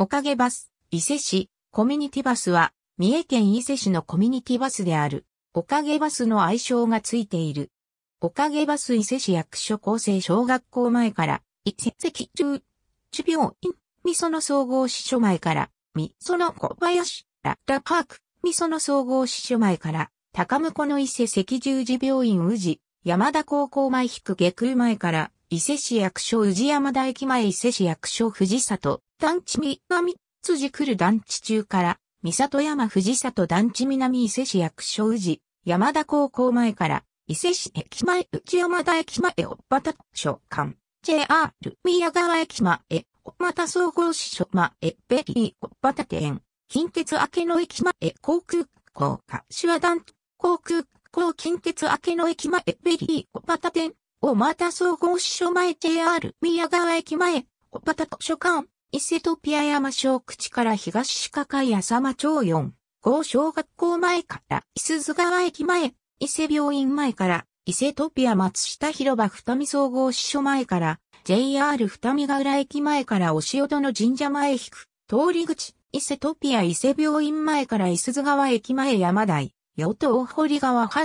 おかげバス、伊勢市、コミュニティバスは、三重県伊勢市のコミュニティバスである、おかげバスの愛称がついている。おかげバス伊勢市役所構成小学校前から、伊勢関中、地病院、みその総合支所前から、みその小林、ラッタパーク、みその総合支所前から、高向この伊勢赤十字病院宇治、山田高校前引く下空前から、伊勢市役所宇治山田駅前伊勢市役所藤里、団地南辻来る団地中から、三里山藤里団地南伊勢市役所宇治、山田高校前から、伊勢市駅前内山田駅前おっぱた所管、JR 宮川駅前、おまた総合支所前、ベリーおっぱた店、近鉄明けの駅前航空港話団航空港近鉄明けの駅前ベリーおっぱた店、おまた総合支所前 JR 宮川駅前、おっぱた所管、伊勢トピア山小口から東鹿海浅間町4、号小学校前から伊勢津川駅前、伊勢病院前から伊勢トピア松下広場二見総合支所前から JR 二見ヶ浦駅前から押尾戸の神社前引く通り口、伊勢トピア伊勢病院前から伊勢津川駅前山台、与党堀川橋、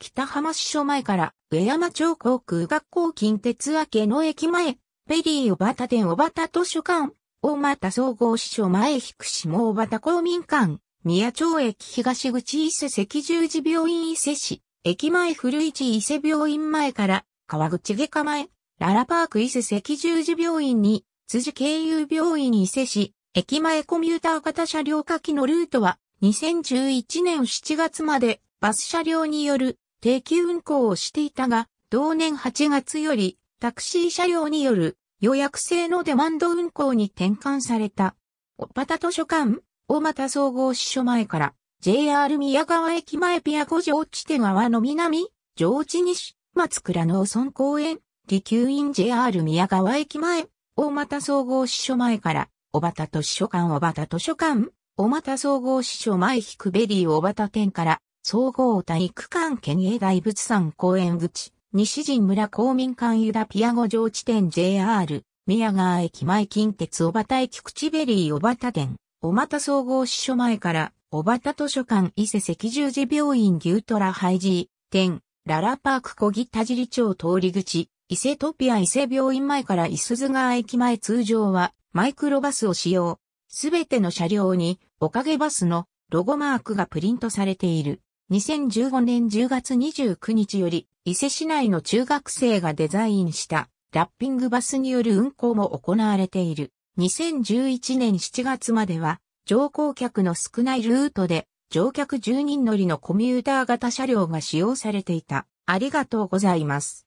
北浜支所前から上山町航空学校近鉄明野駅前、ペリー小畑店小畑図書館、大又総合支所前引く下小畑公民館、宮町駅東口伊勢赤十字病院伊勢市、駅前古市伊勢病院前から、川口外科前、ララパーク伊勢赤十字病院に、辻経由病院伊勢市、駅前コミューター型車両下記のルートは、2011年7月までバス車両による定期運行をしていたが、同年8月よりタクシー車両による予約制のデマンド運行に転換された。おぱた図書館、大又総合支所前から JR 宮川駅前ピア五条地手川の南、上地西、松倉農村公園、利休院 JR 宮川駅前、大又総合支所前から、ばた図書館ばた図書館、小た総合支所前ヒクベリーばた店から、総合体育館県営大仏山公園口、西陣村公民館ユダピアゴ城地点 JR、宮川駅前近鉄小畑駅口ベリー小畑店、小畑総合支所前から、小畑図書館伊勢赤十字病院牛虎ハイジー店、ララパーク小木田尻町通り口、伊勢トピア伊勢病院前から伊鈴川駅前通常は、マイクロバスを使用。すべての車両に、おかげバスのロゴマークがプリントされている。2015年10月29日より、伊勢市内の中学生がデザインしたラッピングバスによる運行も行われている。2011年7月までは、乗降客の少ないルートで、乗客10人乗りのコミューター型車両が使用されていた。ありがとうございます。